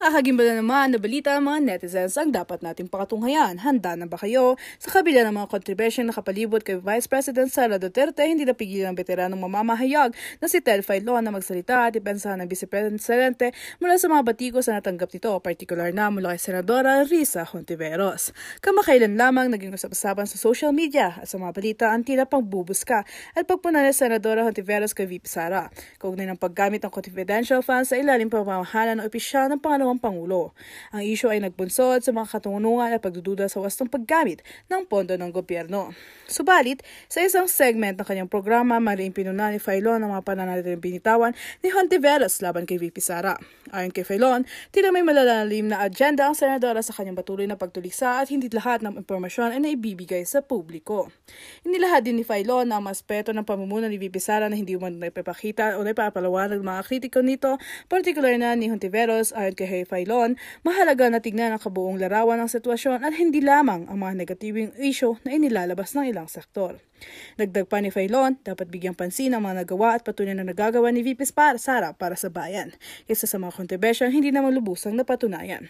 Nakakagimbala naman na balita ang mga netizens ang dapat nating pakatunghayan. Handa na ba kayo? Sa kabila ng mga contribution na kapalibot kay Vice President Sara Duterte, hindi napigil ang veteranong mamamahayag na si Ted Failoa na magsalita at ipensahan ng Vice President Serente mula sa mga batikos na natanggap nito, particular na mula kay Senadora Risa Hontiveros. Kamakailan lamang naging usap-usapan sa social media at sa mga balita ang tila pang bubuska at pagpunan ni Senadora Hontiveros kay VP Sara. Kung ng paggamit ng confidential funds sa ilalim pamamahala ng opisyal ng pangalawa ginawang Pangulo. Ang isyo ay nagbunsod sa mga katungunan at pagdududa sa wastong paggamit ng pondo ng gobyerno. Subalit, sa isang segment ng kanyang programa, maling pinuna ni Failon ang mga pananalitin binitawan ni Juan Velas laban kay VP Sara. Ayon kay Failon, tila may malalalim na agenda ang senadora sa kanyang patuloy na pagtuliksa at hindi lahat ng impormasyon ay naibibigay sa publiko. Inilahad din ni Failon na ang peto ng pamumuno ni VP Sara na hindi man naipapakita o naipapalawan ng mga kritiko nito, particular na ni Hontiveros ayon kay kay Failon, mahalaga na tignan ang kabuong larawan ng sitwasyon at hindi lamang ang mga negatibong isyo na inilalabas ng ilang sektor. Dagdag pa ni Faylon, dapat bigyang pansin ang mga nagawa at patunay na nagagawa ni VP para Sara para sa bayan, kaysa sa mga kontrebesya hindi naman lubusang napatunayan.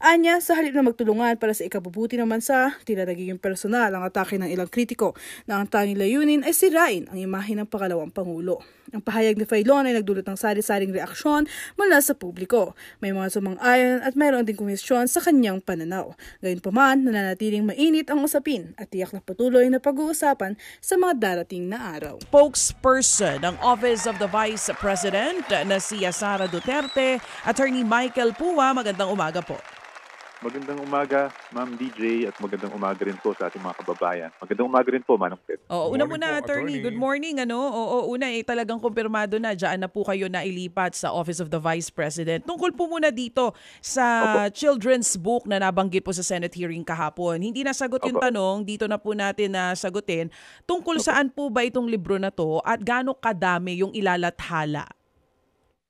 Anya, sa halip na magtulungan para sa ikabubuti ng bansa, tila nagiging personal ang atake ng ilang kritiko na ang tanging layunin ay sirain ang imahe ng pangalawang Pangulo. Ang pahayag ni Faylon ay nagdulot ng sari-saring reaksyon mula sa publiko. May mga sumang-ayon at mayroon ding kumestyon sa kanyang pananaw. Gayunpaman, nananatiling mainit ang usapin at tiyak na patuloy na pag-uusapan sa mga darating na araw. Spokesperson ng Office of the Vice President na si Sara Duterte, Attorney Michael Pua, magandang umaga po. Magandang umaga, Ma'am DJ, at magandang umaga rin po sa ating mga kababayan. Magandang umaga rin po, Manong Ted. Oo, una muna, po, attorney. attorney. Good morning. Ano? Oo, una eh, talagang kumpirmado na. Diyan na po kayo na ilipat sa Office of the Vice President. Tungkol po muna dito sa Opo. children's book na nabanggit po sa Senate hearing kahapon. Hindi nasagot Opo. yung tanong, dito na po natin na sagutin. Tungkol Opo. saan po ba itong libro na to at gaano kadami yung ilalathala?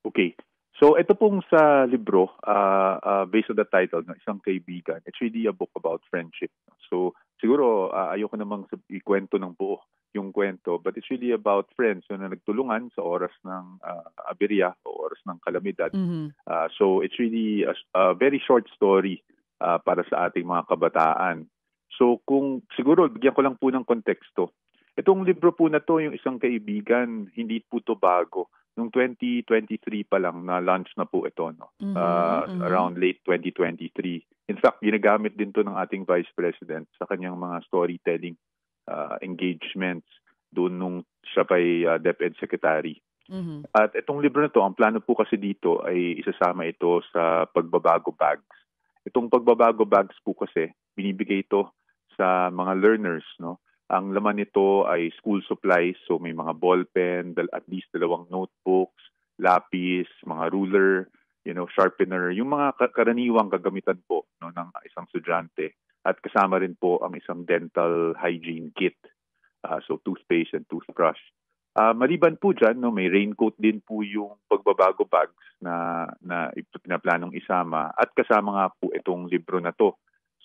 Okay. So ito pong sa libro, uh, uh, based on the title, ng isang kaibigan, it's really a book about friendship. So siguro uh, ayoko namang ikwento ng buo yung kwento, but it's really about friends so, na nagtulungan sa oras ng uh, aberya o oras ng kalamidad. Mm-hmm. Uh, so it's really a, a very short story uh, para sa ating mga kabataan. So kung siguro bigyan ko lang po ng konteksto. Itong libro po na to, yung isang kaibigan, hindi po to bago. Noong 2023 pa lang na launch na po ito, no? Mm-hmm, uh, mm-hmm. around late 2023. In fact, ginagamit din to ng ating Vice President sa kanyang mga storytelling uh, engagements doon nung siya pa'y uh, DepEd Secretary. Mm-hmm. At itong libro na to, ang plano po kasi dito ay isasama ito sa pagbabago bags. Itong pagbabago bags po kasi, binibigay ito sa mga learners, no? Ang laman nito ay school supplies, so may mga ballpen, at least dalawang notebooks, lapis, mga ruler, you know, sharpener, yung mga karaniwang kagamitan po no, ng isang estudyante. At kasama rin po ang isang dental hygiene kit, uh, so toothpaste and toothbrush. Uh, maliban po dyan, no, may raincoat din po yung pagbabago bags na, na pinaplanong isama at kasama nga po itong libro na to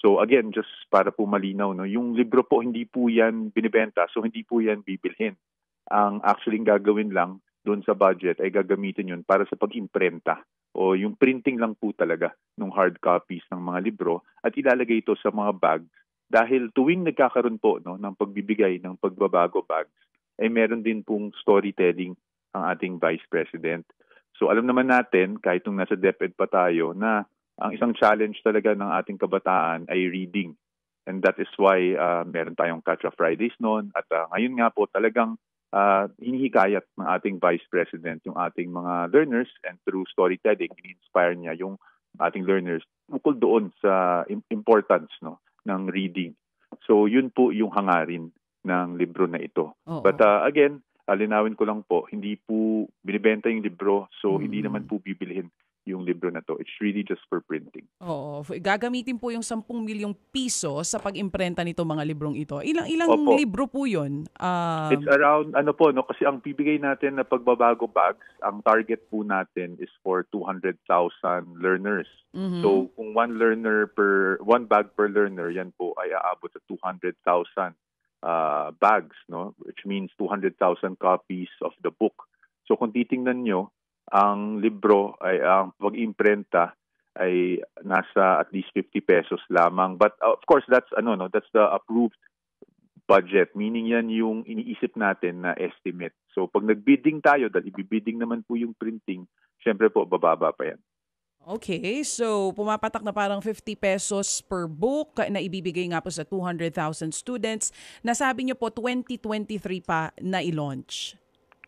So again, just para po malinaw, no, yung libro po hindi po yan binibenta, so hindi po yan bibilhin. Ang actually gagawin lang doon sa budget ay gagamitin yun para sa pag-imprenta o yung printing lang po talaga ng hard copies ng mga libro at ilalagay ito sa mga bag dahil tuwing nagkakaroon po no, ng pagbibigay ng pagbabago bags ay meron din pong storytelling ang ating Vice President. So alam naman natin, kahit nung nasa DepEd pa tayo, na ang isang challenge talaga ng ating kabataan ay reading. And that is why uh, meron tayong Katra Fridays noon. At uh, ngayon nga po talagang uh, hinihikayat ng ating Vice President yung ating mga learners and through storytelling, ini-inspire niya yung ating learners ukol doon sa importance no ng reading. So yun po yung hangarin ng libro na ito. Oo. But uh, again, alinawin ko lang po, hindi po binibenta yung libro so mm. hindi naman po bibilihin yung libro na to. It's really just for printing. Oo. Gagamitin po yung 10 milyong piso sa pag-imprenta nito mga librong ito. Ilang ilang Opo. libro po yun? Um... It's around, ano po, no? kasi ang bibigay natin na pagbabago bags, ang target po natin is for 200,000 learners. Mm-hmm. So kung one learner per, one bag per learner, yan po ay aabot sa 200,000 uh, ah, bags, no? which means 200,000 copies of the book. So kung titingnan nyo, ang libro ay ang pag-imprenta ay nasa at least 50 pesos lamang. But uh, of course, that's ano no, that's the approved budget. Meaning yan yung iniisip natin na estimate. So pag nagbidding tayo, dahil ibibidding naman po yung printing, syempre po bababa pa yan. Okay, so pumapatak na parang 50 pesos per book na ibibigay nga po sa 200,000 students. Nasabi niyo po 2023 pa na i-launch.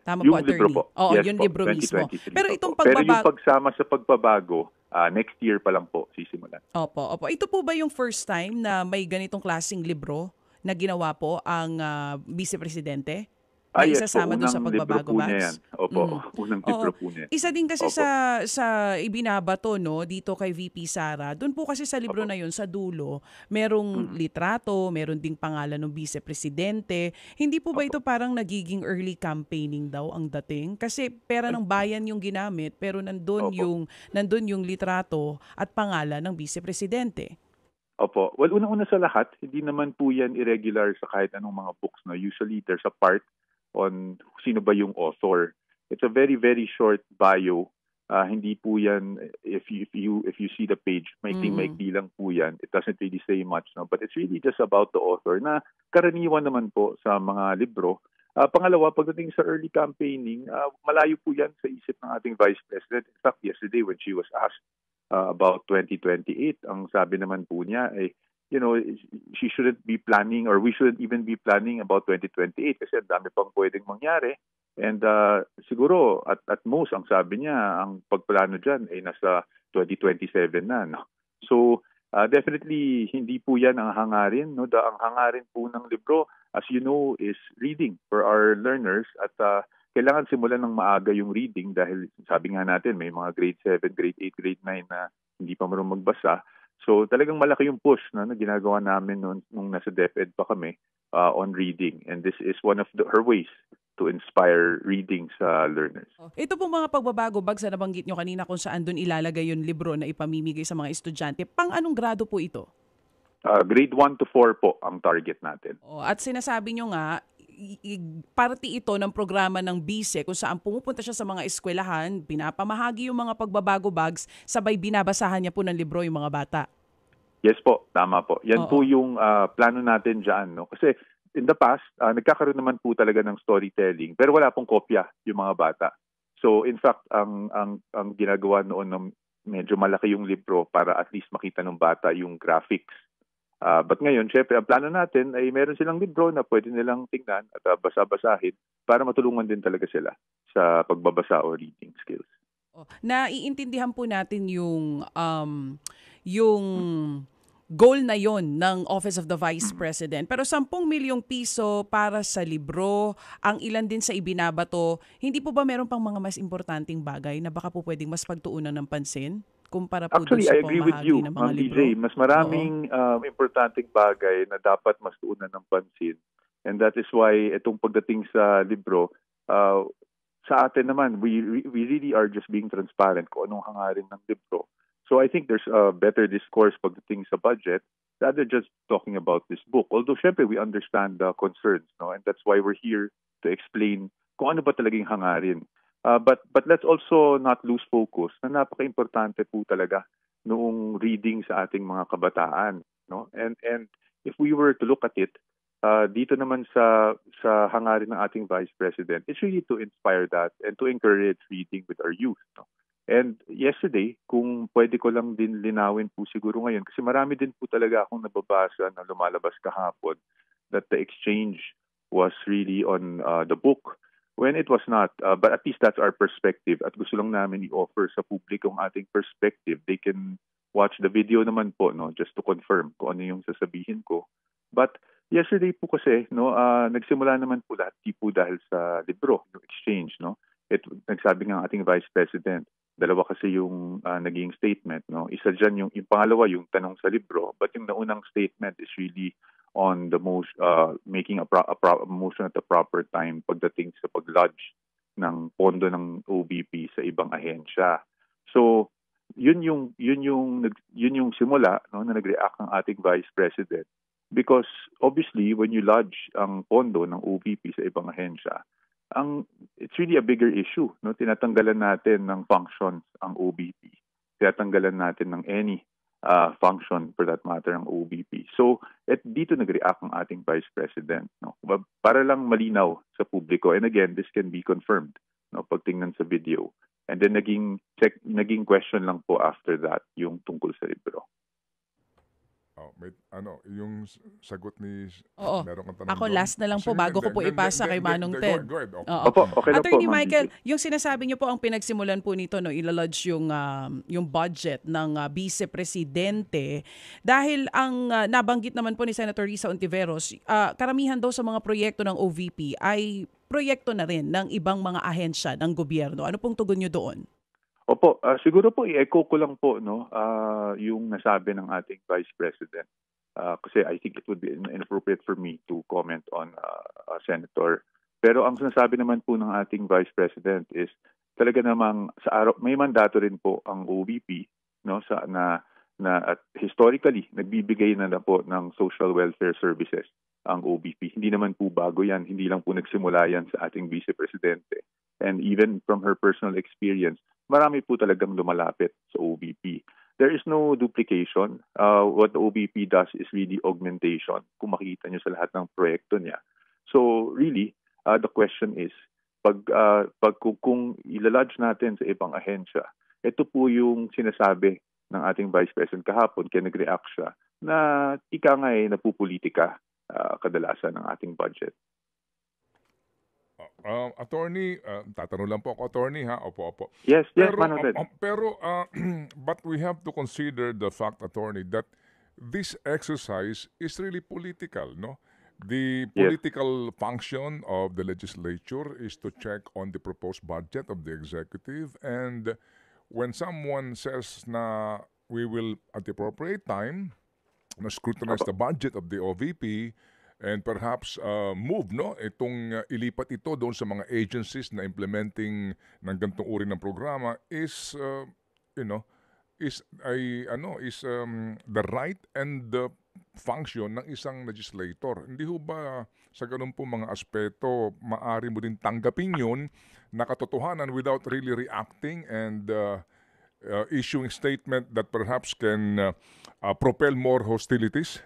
Tama yung po, attorney. Libro po. Oo, yes, yung po, libro mismo. Pero itong pagbabago... Pero yung pagsama sa pagbabago, uh, next year pa lang po sisimulan. Opo, opo. Ito po ba yung first time na may ganitong klasing libro na ginawa po ang uh, ah, vice presidente? na Ay, isasama doon sa pagbabago, Max? yan. Opo, mm. unang libro po niya. Isa din kasi Opo. sa sa ibinabato no dito kay VP Sara. Doon po kasi sa libro Opo. na yun, sa dulo, merong mm. litrato, meron ding pangalan ng vice presidente. Hindi po ba Opo. ito parang nagiging early campaigning daw ang dating? Kasi pera ng bayan yung ginamit, pero nandoon yung nandoon yung litrato at pangalan ng vice presidente. Opo. Well, una una sa lahat, hindi naman po yan irregular sa kahit anong mga books. No? Usually, there's a part on sino ba yung author. It's a very, very short bio. Uh, hindi po yan, if you, if you, if you see the page, maikling mm. maikli lang po yan. It doesn't really say much. No? But it's really just about the author na karaniwan naman po sa mga libro. Uh, pangalawa, pagdating sa early campaigning, uh, malayo po yan sa isip ng ating Vice President. In fact, yesterday when she was asked uh, about 2028, ang sabi naman po niya ay eh, you know, she shouldn't be planning or we shouldn't even be planning about 2028 kasi ang dami pang pwedeng mangyari. And uh, siguro at, at most ang sabi niya, ang pagplano diyan ay nasa 2027 na. No? So uh, definitely hindi po yan ang hangarin. No? Da, ang hangarin po ng libro, as you know, is reading for our learners at uh, kailangan simulan ng maaga yung reading dahil sabi nga natin may mga grade 7, grade 8, grade 9 na hindi pa marunong magbasa. So talagang malaki yung push na, na ginagawa namin noon nung nasa DepEd pa kami uh, on reading. And this is one of the, her ways to inspire reading sa learners. Oh, ito pong mga pagbabago, Bag, sa nabanggit nyo kanina kung saan doon ilalagay yung libro na ipamimigay sa mga estudyante. Pang anong grado po ito? Uh, grade 1 to 4 po ang target natin. Oh, at sinasabi nyo nga, parte ito ng programa ng BISE kung saan pumupunta siya sa mga eskwelahan, pinapamahagi yung mga pagbabago bags, sabay binabasahan niya po ng libro yung mga bata. Yes po, tama po. Yan Oo. po yung uh, plano natin dyan. No? Kasi in the past, uh, nagkakaroon naman po talaga ng storytelling, pero wala pong kopya yung mga bata. So in fact, ang, ang, ang ginagawa noon ng medyo malaki yung libro para at least makita ng bata yung graphics. Uh, but ngayon, syempre, ang plano natin ay meron silang libro na pwede nilang tingnan at uh, basa-basahin para matulungan din talaga sila sa pagbabasa o reading skills. Oh, Naiintindihan po natin yung um, yung goal na yon ng Office of the Vice President. Pero 10 milyong piso para sa libro, ang ilan din sa ibinabato. Hindi po ba meron pang mga mas importanting bagay na baka po pwedeng mas pagtuunan ng pansin? Kumpara po Actually, I agree with you, Ma'am DJ. Mas maraming um, importanteng bagay na dapat mas tuunan ng pansin. And that is why itong pagdating sa libro, uh, sa atin naman, we, we really are just being transparent kung anong hangarin ng libro. So I think there's a better discourse pagdating sa budget rather just talking about this book. Although, syempre, we understand the concerns, no? And that's why we're here to explain kung ano ba talagang hangarin. Uh, but, but let's also not lose focus na napaka-importante po talaga noong reading sa ating mga kabataan. No? And, and if we were to look at it, uh, dito naman sa, sa hangarin ng ating Vice President, it's really to inspire that and to encourage reading with our youth. No? And yesterday, kung pwede ko lang din linawin po siguro ngayon, kasi marami din po talaga akong nababasa na lumalabas kahapon that the exchange was really on uh, the book when it was not. Uh, but at least that's our perspective at gusto lang namin i-offer sa publikong ating perspective. They can watch the video naman po, no, just to confirm kung ano yung sasabihin ko. But yesterday po kasi, no, uh, nagsimula naman po lahat, di po dahil sa libro, yung exchange, no. It, nagsabi ng ating Vice President, Dalawa kasi yung uh, naging statement. No? Isa dyan, yung, yung yung tanong sa libro. But yung naunang statement is really on the most, uh, making a, pro- a pro- motion at the proper time pagdating sa paglodge ng pondo ng OBP sa ibang ahensya. So, yun yung yun yung yun yung simula no na nagreact ang ating vice president because obviously when you lodge ang pondo ng OVP sa ibang ahensya ang it's really a bigger issue. No? Tinatanggalan natin ng functions ang OBP. Tinatanggalan natin ng any uh, function for that matter ang OBP. So, at dito nagreact ang ating Vice President. No? Para lang malinaw sa publiko. And again, this can be confirmed no? pagtingnan sa video. And then naging check, naging question lang po after that yung tungkol sa libro. Oh, may, ano, yung sagot ni... Oo. Meron kang tanong Ako doon? last na lang po Sige, bago ko po then- ipasa then- kay Manong Ted. Go, ahead. Okay. Opo, okay lang Attorney po. Michael, yung sinasabi niyo po ang pinagsimulan po nito no, ilalodge yung um, yung budget ng uh, ah, vice presidente dahil ang uh, nabanggit naman po ni Senator Risa Ontiveros, uh, karamihan daw sa mga proyekto ng OVP ay proyekto na rin ng ibang mga ahensya ng gobyerno. Ano pong tugon niyo doon? Opo, uh, siguro po i-echo ko lang po no uh, yung nasabi ng ating Vice President. Uh, kasi I think it would be inappropriate for me to comment on uh, uh, Senator. Pero ang sinasabi naman po ng ating Vice President is talaga namang sa araw may mandato rin po ang OVP no sa na na at historically nagbibigay na, na po ng social welfare services ang OBP. Hindi naman po bago yan, hindi lang po nagsimula yan sa ating Vice Presidente. And even from her personal experience, marami po talagang lumalapit sa OBP. There is no duplication. Uh, what the OBP does is really augmentation. Kung makita nyo sa lahat ng proyekto niya. So really, uh, the question is, pag, uh, pag kung, kung ilalodge natin sa ibang ahensya, ito po yung sinasabi ng ating Vice President kahapon, kaya nag-react siya, na ika nga eh, napupolitika uh, kadalasan ng ating budget uh, attorney, uh, tatanong lang po ako, attorney ha? Opo, opo. Yes, yes, pero, Manoted. Um, um, pero, uh, but we have to consider the fact, attorney, that this exercise is really political, no? The political yes. function of the legislature is to check on the proposed budget of the executive. And when someone says na we will, at the appropriate time, na scrutinize the budget of the OVP, and perhaps uh, move no itong uh, ilipat ito doon sa mga agencies na implementing ng ganitong uri ng programa is uh, you know is ay ano is um, the right and the function ng isang legislator. Hindi ho ba sa ganun po mga aspeto maari mo din tanggapin yun na katotohanan without really reacting and uh, uh, issuing statement that perhaps can uh, uh, propel more hostilities?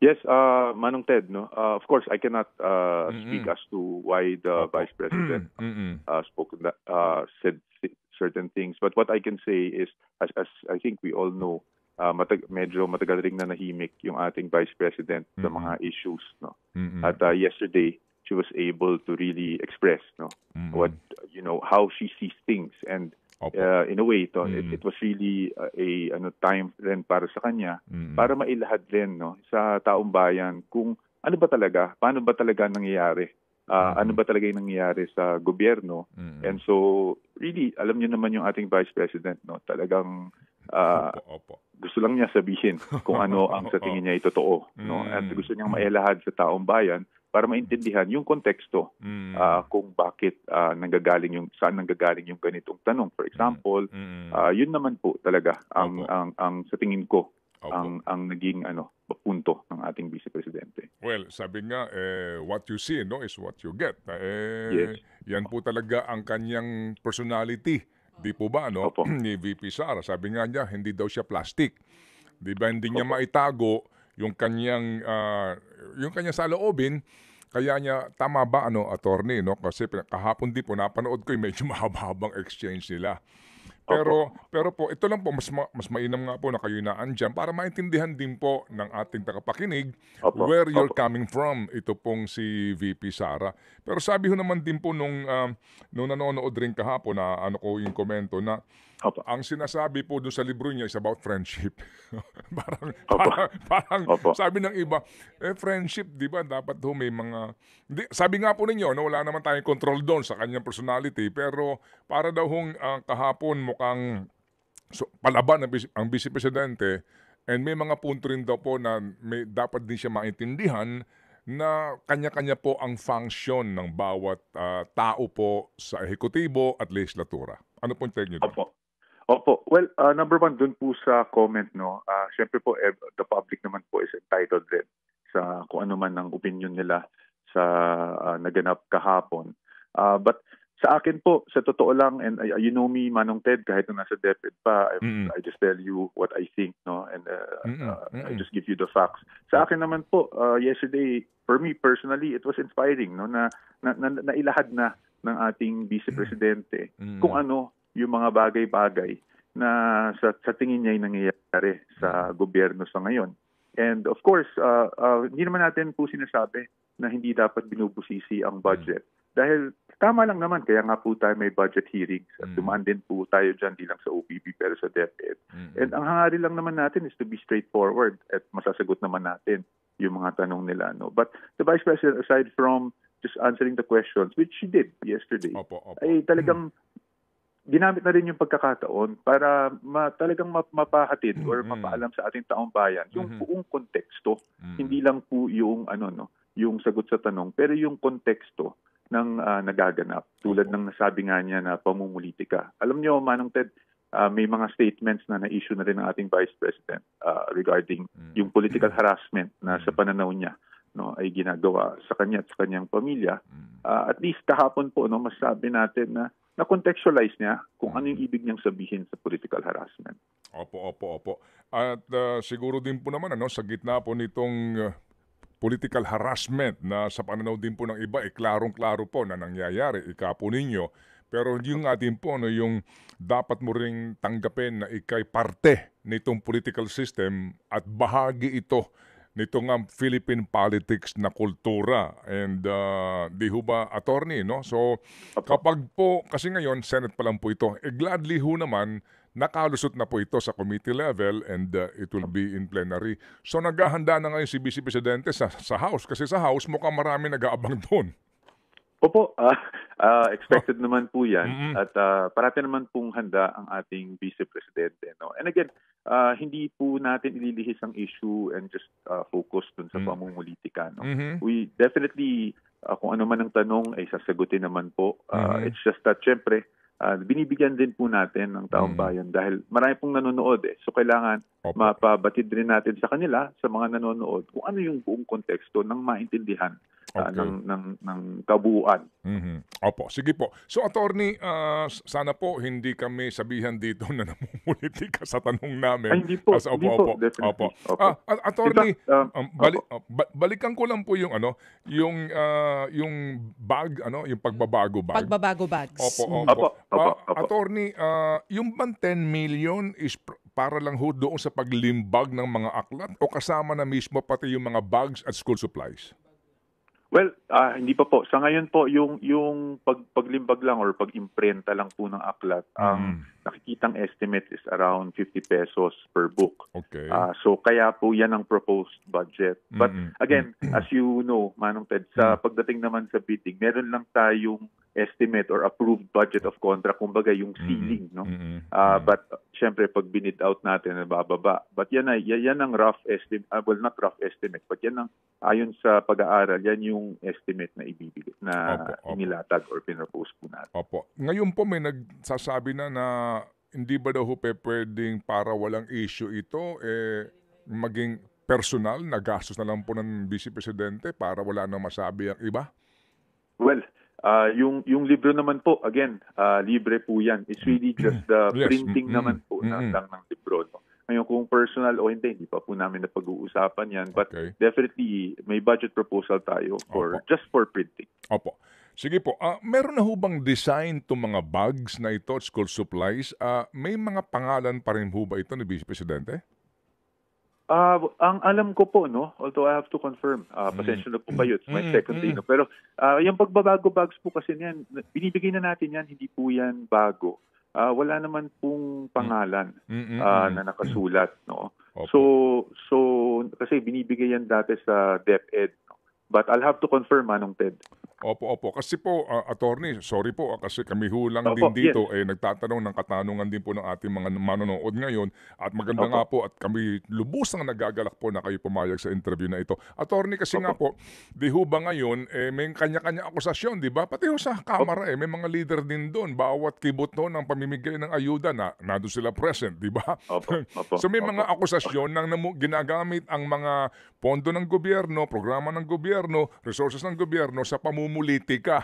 Yes, uh, Manong Ted, no? Uh, of course, I cannot uh, mm-hmm. speak as to why the Vice President uh, spoke that, uh, said th- certain things. But what I can say is, as, as I think we all know, uh, matag- medyo matagal ring na nahimik yung ating Vice President mm-hmm. sa mga issues. No? Mm-hmm. At uh, yesterday, she was able to really express no, mm-hmm. what, you know, how she sees things and uh, in a way ito mm. it, it was really uh, a ano time rin para sa kanya mm. para mailahad din no sa taong bayan kung ano ba talaga paano ba talaga nangyayari uh, mm. ano ba talaga yung nangyayari sa gobyerno mm. and so really alam niyo naman yung ating vice president no talagang uh, opo, opo. gusto lang niya sabihin kung ano ang sa tingin niya ay totoo mm. no at gusto niyang mailahad sa taong bayan para maintindihan yung konteksto mm. uh, kung bakit uh, nanggagaling yung saan nanggagaling yung ganitong tanong for example mm. uh, yun naman po talaga ang Opo. ang, ang sa tingin ko Opo. ang ang naging ano punto ng ating vice presidente well sabi nga eh, what you see no is what you get eh, yes. yan po talaga ang kanyang personality di po ba no Opo. ni VP Sara sabi nga niya hindi daw siya plastic di ba hindi Opo. niya maitago yung kanyang uh, yung kanyang saloobin kaya niya tama ba ano attorney no kasi kahapon din po napanood ko yung medyo mahaba-habang exchange nila. Pero Opo. pero po ito lang po mas ma, mas mainam nga po na kayo na andiyan para maintindihan din po ng ating tagapakinig Opo. where you're Opo. coming from. Ito pong si VP Sara. Pero sabi ho naman din po nung uh, nung nanonood rin kahapon na ano ko yung komento na Opo. Ang sinasabi po doon sa libro niya is about friendship. parang, Opo. parang, parang Opo. sabi ng iba, eh, friendship, di ba, dapat ho may mga... Di, sabi nga po ninyo, no, wala naman tayong control doon sa kanyang personality, pero para daw hong uh, kahapon mukhang so, palaban ang, ang Vice Presidente, and may mga punto rin daw po na may, dapat din siya maintindihan na kanya-kanya po ang function ng bawat uh, tao po sa ehekutibo at legislatura. Ano pong take nyo doon? Opo. Opo. Well, uh, number one, dun po sa comment, no, uh, syempre po, eh, the public naman po is entitled din sa kung ano man ang opinion nila sa uh, naganap kahapon. Uh, but sa akin po, sa totoo lang, and uh, you know me, Manong Ted, kahit nung nasa DepEd pa, I, mm-hmm. I just tell you what I think, no, and uh, mm-hmm. uh, I just give you the facts. Sa akin naman po, uh, yesterday, for me personally, it was inspiring, no, na, na, na, na ilahad na ng ating vice presidente mm-hmm. kung ano yung mga bagay-bagay na sa, sa tingin niya ay nangyayari sa gobyerno sa ngayon. And of course, uh, uh, hindi naman natin po sinasabi na hindi dapat binubusisi ang hmm. budget. Mm. Dahil tama lang naman, kaya nga po tayo may budget hearings. At mm. dumaan din po tayo dyan, di lang sa OPB, pero sa DepEd. Mm. And ang hangarin lang naman natin is to be straightforward at masasagot naman natin yung mga tanong nila. No? But the Vice President, aside from just answering the questions, which she did yesterday, opo, opo. ay talagang ginamit na rin yung pagkakataon para ma, talagang map, mapahatid mm-hmm. or mapaalam sa ating taong bayan yung mm-hmm. buong konteksto, mm-hmm. hindi lang po yung ano no, yung sagot sa tanong pero yung konteksto ng uh, nagaganap tulad ng nasabi nga niya na pamumulitika. Alam niyo Manong Ted, uh, may mga statements na na-issue na rin ng ating Vice President uh, regarding mm-hmm. yung political harassment na sa mm-hmm. pananaw niya no ay ginagawa sa kanya at sa kanyang pamilya. Uh, at least kahapon po no masabi natin na na-contextualize niya kung ano yung mm. ibig niyang sabihin sa political harassment. Opo, opo, opo. At uh, siguro din po naman ano sa gitna po nitong ah, political harassment na sa pananaw din po ng iba, eh, klarong-klaro po na nangyayari, ikapo ninyo. Pero yung atin po, no, yung dapat mo ring tanggapin na ikay parte nitong political system at bahagi ito nitong ang um, Philippine politics na kultura and uh, di ho ba attorney no so kapag po kasi ngayon Senate pa lang po ito eh, gladly ho naman nakalusot na po ito sa committee level and uh, it will be in plenary so naghahanda na ngayon si Vice Presidente sa, sa House kasi sa House mukhang marami nag-aabang doon Opo, uh, uh, expected oh. naman po yan. Mm-hmm. At uh, parati naman pong handa ang ating Vice Presidente. No? And again, uh, hindi po natin ililihis ang issue and just uh, focus dun sa mm-hmm. pamumulitika. No? Mm-hmm. We definitely, uh, kung ano man ang tanong, ay sasagutin naman po. Uh, mm-hmm. It's just that, syempre, uh, binibigyan din po natin ng taong mm-hmm. bayan dahil marami pong nanonood. Eh. So kailangan Opo. mapabatid rin natin sa kanila, sa mga nanonood, kung ano yung buong konteksto nang maintindihan Ah, okay. uh, ng, ng, ng kabuuan. Mm-hmm. Opo, sige po. So, attorney, uh, sana po hindi kami sabihan dito na namumuliti ka sa tanong namin. Ay, hindi po. As, ah, opo, hindi opo, po. Opo. opo. Ah, attorney, Ita, um, um, bali, opo. Uh, balikan ko lang po yung ano, yung uh, yung bag, ano, yung pagbabago bag. Pagbabago bags. Opo, opo. opo, opo, opo. Uh, attorney, uh, yung bang 10 million is para lang ho doon sa paglimbag ng mga aklat o kasama na mismo pati yung mga bags at school supplies? Well, uh, hindi pa po. Sa ngayon po, yung yung pag, paglimbag lang or pag imprinta lang po ng aklat, mm. ang nakikitang estimate is around 50 pesos per book. Okay. Uh, so kaya po 'yan ang proposed budget. But mm-hmm. again, as you know, Manong Ted, sa mm. pagdating naman sa bidding, meron lang tayong estimate or approved budget of contract, kumbaga yung mm-hmm. ceiling, no? Mm-hmm. Uh, but syempre pag binit out natin nabababa. But yan ay yan ang rough estimate, uh, well not rough estimate, but yan ang ayon sa pag-aaral, yan yung estimate na ibibigay na opo, opo. inilatag or pinropose po natin. Opo. Ngayon po may nagsasabi na na hindi ba daw pe pwedeng para walang issue ito eh maging personal na gastos na lang po ng Vice Presidente para wala nang masabi ang iba? Well, Uh, yung yung libro naman po, again, uh, libre po yan. It's really mm-hmm. just the yes. printing mm-hmm. naman po mm-hmm. mm-hmm. ng, ng, ng libro. No? Ngayon, kung personal o hindi, hindi pa po namin na pag-uusapan yan. But okay. definitely, may budget proposal tayo for Opo. just for printing. Opo. Sige po, uh, meron na ho bang design itong mga bags na ito, school supplies? Uh, may mga pangalan pa rin ho ba ito ni Vice Presidente? Uh, ang alam ko po, no, although I have to confirm, uh, pasensya na po kayo, it's my mm, second day, mm. no? pero uh, yung pagbabago bags po kasi niyan, binibigay na natin yan, hindi po yan bago. Uh, wala naman pong pangalan uh, na nakasulat. No? So, so kasi binibigay yan dati sa DepEd. No? But I'll have to confirm, Manong Ted. Opo, opo. Kasi po, uh, attorney, sorry po, kasi kami hulang opo, din dito, yes. eh, nagtatanong ng katanungan din po ng ating mga manonood ngayon. At maganda opo. nga po, at kami lubos lubusang nagagalak po na kayo pumayag sa interview na ito. Attorney, kasi opo. nga po, di ho ba ngayon, eh, may kanya-kanya akusasyon, di ba? Pati ho sa Kamara, eh, may mga leader din doon. Bawat kibot no, ng pamimigay ng ayuda na nado sila present, di ba? so may opo. mga akusasyon ng ginagamit ang mga pondo ng gobyerno, programa ng gobyerno, resources ng gobyerno sa pamumuhay pamumulitika.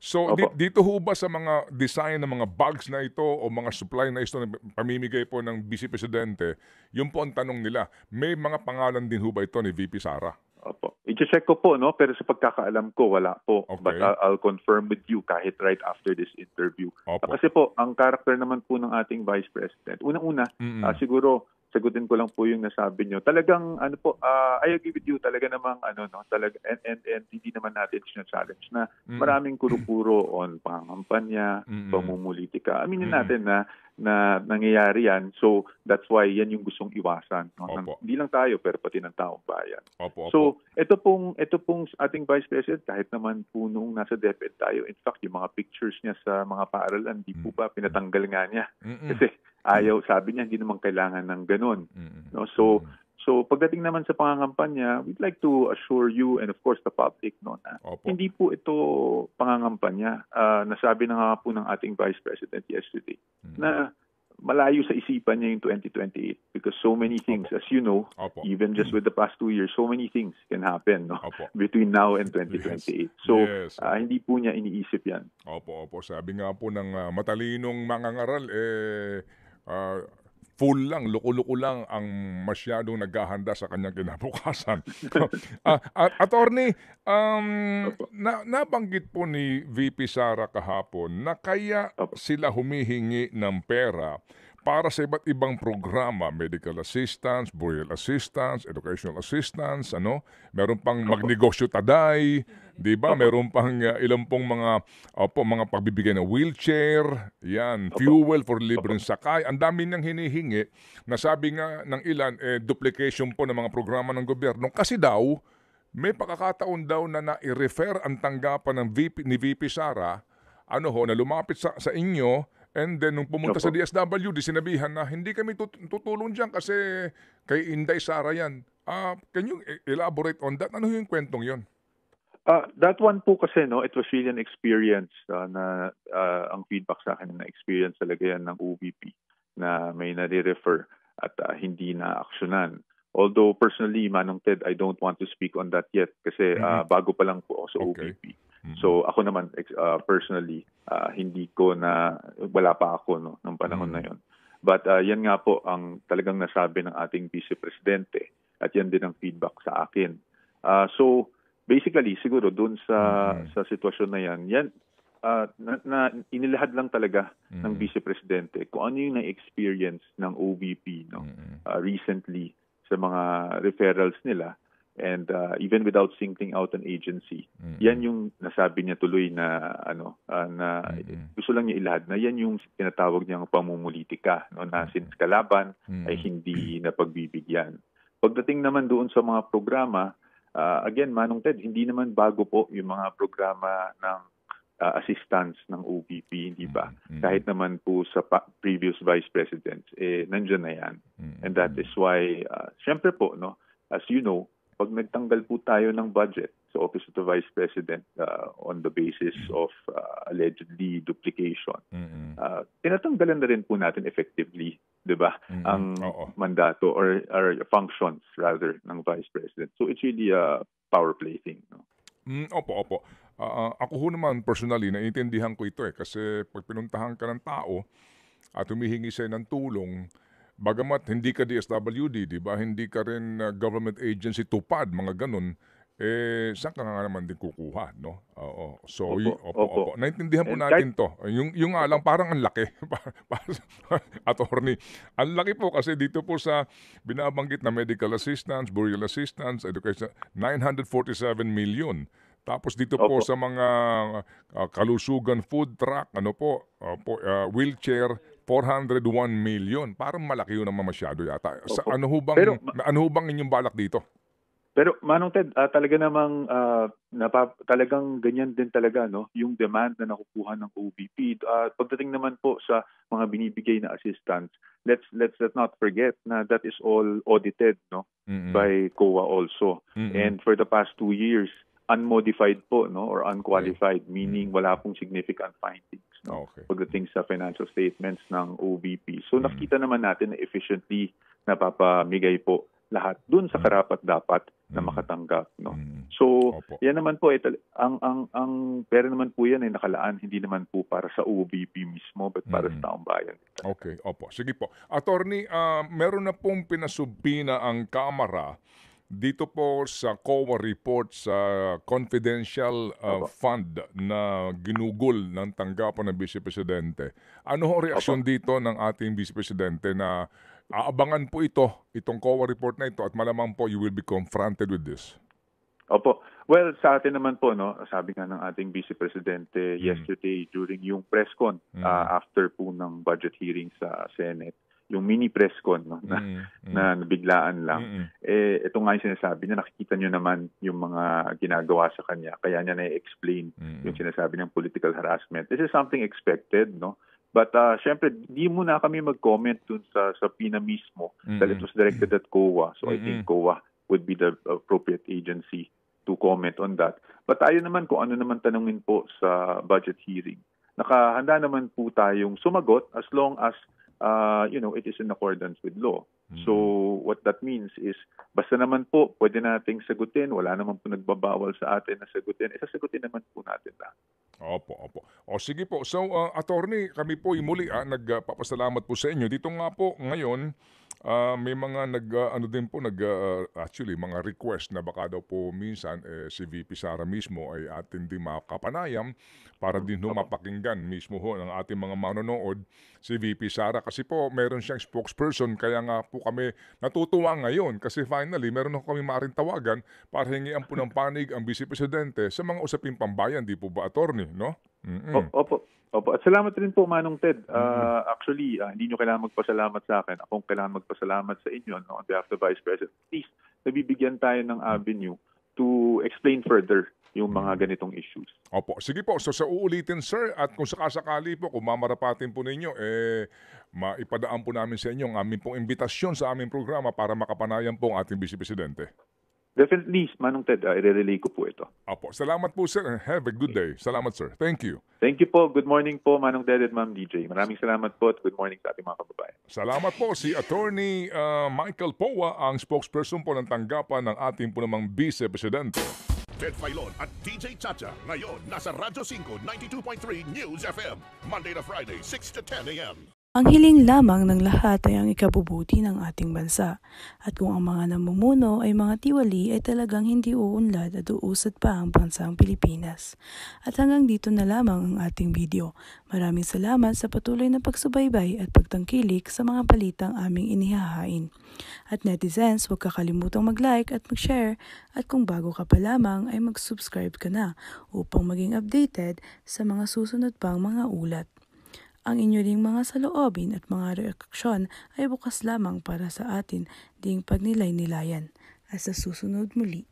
So di, dito ho ba sa mga design ng mga bags na ito o mga supply na ito na pamimigay po ng Vice Presidente, yun po ang tanong nila. May mga pangalan din ho ba ito ni VP Sara? Opo. I-check ko po, no? pero sa pagkakaalam ko, wala po. Okay. But I'll, uh, I'll confirm with you kahit right after this interview. Opo. Kasi po, ang karakter naman po ng ating Vice President, unang-una, mm-hmm. uh, siguro sagutin ko lang po yung nasabi nyo. Talagang ano po, uh, I agree with you talaga namang ano no, talaga and and, and hindi naman natin challenge na mm. maraming kurupuro on pangampanya, mm. pamumulitika. Aminin mm. natin na na nangyayari yan. So that's why yan yung gustong iwasan. No? Ng, Hindi lang tayo pero pati ng taong bayan. Opo, opo. So ito pong, ito pong ating Vice President kahit naman po nung nasa DepEd tayo, in fact yung mga pictures niya sa mga paaralan, hindi po mm. ba pinatanggal nga niya. Mm-mm. Kasi ayaw, sabi niya hindi naman kailangan ng ganun. No? So So pagdating naman sa pangangampanya, we'd like to assure you and of course the public no, na Opo. hindi po ito pangangampanya. Uh, nasabi na nga po ng ating Vice President yesterday hmm na malayo sa isipan niya yung 2028 because so many things, Opo. as you know, Opo. even just with the past two years, so many things can happen no? between now and 2028. Yes. So, yes. Uh, hindi po niya iniisip yan. Opo, opo. Sabi nga po ng uh, matalinong mangangaral, eh, uh, full lang, loko-loko lang ang masyadong naghahanda sa kanyang kinabukasan. uh, ah, at, ah, attorney, um, na, nabanggit po ni VP Sara kahapon na kaya sila humihingi ng pera para sa iba't ibang programa, medical assistance, burial assistance, educational assistance, ano? Meron pang magnegosyo taday, 'di ba? Meron pang uh, ilang pong mga opo, uh, mga pagbibigay ng wheelchair, 'yan, fuel for libreng sakay. Ang dami nang hinihingi. Nasabi nga ng ilan eh duplication po ng mga programa ng gobyerno kasi daw may pagkakataon daw na nai-refer ang tanggapan ng VP, ni VP Sara ano ho, na lumapit sa, sa inyo And then nung pumunta Opo. sa DSWD, sinabihan na hindi kami tut- tutulong diyan kasi kay Inday Sara yan. Uh, can you e-, elaborate on that? Ano yung kwentong yon? Uh, ah, that one po kasi no, it was really an experience uh, na uh, ang feedback sa akin na experience talaga yan ng OVP na may nare-refer at uh, hindi na aksyonan. Although personally, Manong Ted, I don't want to speak on that yet kasi uh, bago pa lang po ako sa okay. OVP. Mm-hmm. So ako naman uh, personally, uh, hindi ko na wala pa ako no nung panahon mm na mm-hmm. 'yon. But uh, yan nga po ang talagang nasabi ng ating vice presidente at yan din ang feedback sa akin. Uh, so basically siguro doon sa mm sa sitwasyon na yan, yan uh, na, na inilahad lang talaga mm ng vice presidente kung ano yung na-experience ng OVP no mm uh, recently sa mga referrals nila and uh, even without singling out an agency. Mm-hmm. Yan yung nasabi niya tuloy na ano uh, na mm-hmm. gusto lang niya ilahad na yan yung tinatawag niyang pamumulitika no na since kalaban mm-hmm. ay hindi napagbibigyan. Pagdating naman doon sa mga programa, uh, again Manong Ted, hindi naman bago po yung mga programa ng uh, ah, assistance ng OVP, hindi ba? Mm-hmm. Kahit naman po sa pa- previous vice presidents, eh, nandiyan na yan. Mm-hmm. And that is why, uh, syempre po, no, as you know, pag nagtanggal po tayo ng budget sa Office of the Vice President uh, on the basis mm. of uh, allegedly duplication, mm-hmm. uh, tinatanggalan na rin po natin effectively, di ba, mm-hmm. ang Oo. mandato or, or functions rather ng Vice President. So it's really a power play thing. No? Mm, opo, opo. Uh, ako ho naman personally, naiintindihan ko ito eh. Kasi pag pinuntahan ka ng tao at humihingi sa'yo ng tulong, bagamat hindi ka DSWD, di ba, hindi ka rin uh, government agency tupad, mga ganun, eh, saan ka nga naman din kukuha, no? Oo. So, opo, y- opo, opo. opo. Naintindihan po And natin to. Yung, yung alam, parang ang laki. attorney, ang laki po kasi dito po sa binabanggit na medical assistance, burial assistance, education, 947 million. Tapos dito opo. po sa mga uh, kalusugan, food truck, ano po, uh, po uh, wheelchair, 401 million. Parang malaki yun naman masyado yata. Sa, Opo. ano, ho bang, Pero, ano ho bang inyong balak dito? Pero Manong Ted, uh, talaga namang uh, napa, talagang ganyan din talaga no, yung demand na nakukuha ng OVP. Uh, ah, pagdating naman po sa mga binibigay na assistance, let's let's let not forget na that is all audited no mm-hmm. by COA also. Mm-hmm. And for the past two years, unmodified po no or unqualified okay. meaning wala pong significant finding no? okay. pagdating sa financial statements ng OVP. So mm. nakita naman natin na efficiently napapamigay po lahat doon sa mm-hmm. karapat dapat na mm-hmm. makatanggap no so Opo. yan naman po ito ang ang ang pero naman po yan ay nakalaan hindi naman po para sa OVP mismo but para mm. sa taong bayan okay opo sige po attorney uh, meron na pong pinasubina ang kamera dito po sa COA report sa confidential uh, fund na ginugol ng tanggapan ng Vice Presidente. Ano ho reaksyon dito ng ating Vice Presidente na aabangan po ito, itong COA report na ito at malamang po you will be confronted with this? Opo. Well, sa atin naman po, no, sabi nga ng ating Vice Presidente mm. yesterday during yung press con mm. uh, after po ng budget hearing sa Senate, yung mini press con no, na, mm-hmm. na nabiglaan lang. Mm-hmm. Eh, ito nga yung sinasabi niya, nakikita niyo naman yung mga ginagawa sa kanya. Kaya niya na-explain mm-hmm. yung sinasabi ng political harassment. This is something expected, no? But uh, syempre, di muna kami mag-comment dun sa, sa PINA mismo mm-hmm. dahil it was directed at COA. So mm-hmm. I think COA would be the appropriate agency to comment on that. But tayo naman kung ano naman tanungin po sa budget hearing. Nakahanda naman po tayong sumagot as long as uh, you know, it is in accordance with law. Mm. So what that means is basta naman po pwede nating sagutin, wala naman po nagbabawal sa atin na sagutin, Isa eh, sagutin naman po natin lahat. Opo, opo. O sige po. So, uh, attorney, kami po muli ah, nagpapasalamat po sa inyo. Dito nga po ngayon, uh, may mga nag uh, ano din po nag uh, actually mga request na baka daw po minsan eh, si VP Sara mismo ay atin din makapanayam para din ho mapakinggan mismo ho ng ating mga manonood si VP Sara kasi po meron siyang spokesperson kaya nga po kami natutuwa ngayon kasi finally meron ako kami maaaring tawagan para hingian po ng panig ang Vice Presidente sa mga usaping pambayan, di po ba, attorney, no? opo. Opo. At salamat rin po, Manong Ted. Uh, Actually, uh, hindi nyo kailangan magpasalamat sa akin. Akong kailangan magpasalamat sa inyo no, on behalf of the Vice President. Please, nabibigyan tayo ng avenue to explain further yung mga mm. ganitong issues. Opo. Sige po. So sa uulitin sir at kung sakasakali po kung mamarapatin po ninyo eh maipadaan po namin sa inyo ang aming pong imbitasyon sa aming programa para makapanayan po ang ating Vice Presidente. Definitely, Manong Ted, uh, ah, i-relay ko po ito. Opo. Salamat po sir have a good day. Salamat sir. Thank you. Thank you po. Good morning po Manong Ted at Ma'am DJ. Maraming salamat po at good morning sa ating mga kababayan. Salamat po si Attorney uh, Michael Powa, ang spokesperson po ng tanggapan ng ating po namang Vice Presidente. Ted Failon at DJ Chacha. Ngayon, nasa Radyo 5, 92.3 News FM. Monday to Friday, 6 to 10 a.m. Ang hiling lamang ng lahat ay ang ikabubuti ng ating bansa. At kung ang mga namumuno ay mga tiwali ay talagang hindi uunlad at uusad pa ang bansang Pilipinas. At hanggang dito na lamang ang ating video. Maraming salamat sa patuloy na pagsubaybay at pagtangkilik sa mga balitang aming inihahain. At netizens, huwag kakalimutang mag-like at mag-share at kung bago ka pa lamang ay mag-subscribe ka na upang maging updated sa mga susunod pang mga ulat. Ang inyong mga saloobin at mga reaksyon ay bukas lamang para sa atin ding pagnilay-nilayan. At sa susunod muli.